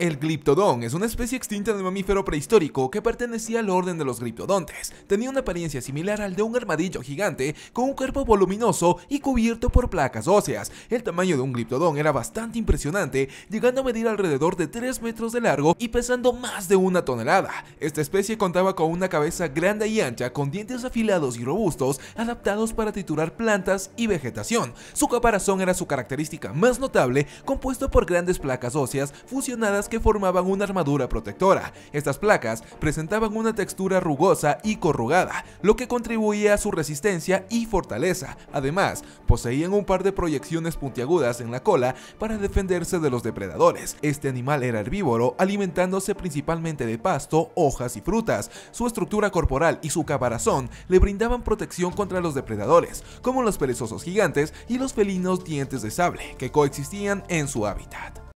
El gliptodón es una especie extinta de mamífero prehistórico que pertenecía al orden de los gliptodontes. Tenía una apariencia similar al de un armadillo gigante, con un cuerpo voluminoso y cubierto por placas óseas. El tamaño de un gliptodón era bastante impresionante, llegando a medir alrededor de 3 metros de largo y pesando más de una tonelada. Esta especie contaba con una cabeza grande y ancha, con dientes afilados y robustos, adaptados para triturar plantas y vegetación. Su caparazón era su característica más notable, compuesto por grandes placas óseas fusionadas que formaban una armadura protectora. Estas placas presentaban una textura rugosa y corrugada, lo que contribuía a su resistencia y fortaleza. Además, poseían un par de proyecciones puntiagudas en la cola para defenderse de los depredadores. Este animal era herbívoro, alimentándose principalmente de pasto, hojas y frutas. Su estructura corporal y su caparazón le brindaban protección contra los depredadores, como los perezosos gigantes y los felinos dientes de sable, que coexistían en su hábitat.